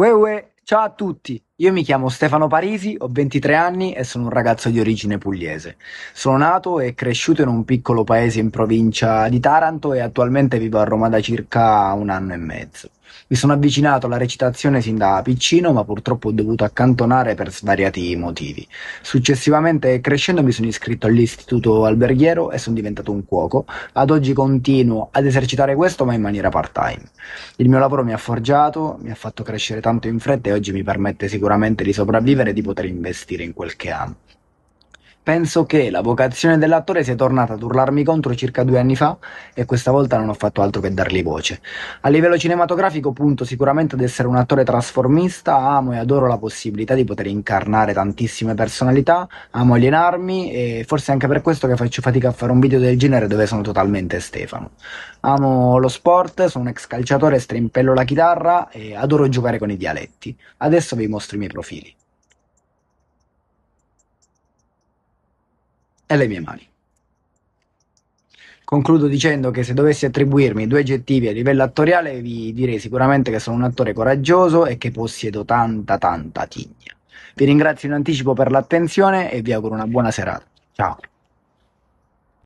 Wewe, ciao a tutti! Io mi chiamo Stefano Parisi, ho 23 anni e sono un ragazzo di origine pugliese. Sono nato e cresciuto in un piccolo paese in provincia di Taranto e attualmente vivo a Roma da circa un anno e mezzo. Mi sono avvicinato alla recitazione sin da piccino, ma purtroppo ho dovuto accantonare per svariati motivi. Successivamente, crescendo, mi sono iscritto all'istituto alberghiero e sono diventato un cuoco. Ad oggi continuo ad esercitare questo, ma in maniera part-time. Il mio lavoro mi ha forgiato, mi ha fatto crescere tanto in fretta e oggi mi permette sicuramente sicuramente di sopravvivere e di poter investire in quel che ha. Penso che la vocazione dell'attore sia tornata ad urlarmi contro circa due anni fa e questa volta non ho fatto altro che dargli voce. A livello cinematografico punto sicuramente ad essere un attore trasformista, amo e adoro la possibilità di poter incarnare tantissime personalità, amo alienarmi e forse è anche per questo che faccio fatica a fare un video del genere dove sono totalmente Stefano. Amo lo sport, sono un ex calciatore, strimpello la chitarra e adoro giocare con i dialetti. Adesso vi mostro i miei profili. e le mie mani. Concludo dicendo che se dovessi attribuirmi due aggettivi a livello attoriale vi direi sicuramente che sono un attore coraggioso e che possiedo tanta tanta tigna. Vi ringrazio in anticipo per l'attenzione e vi auguro una buona serata. Ciao.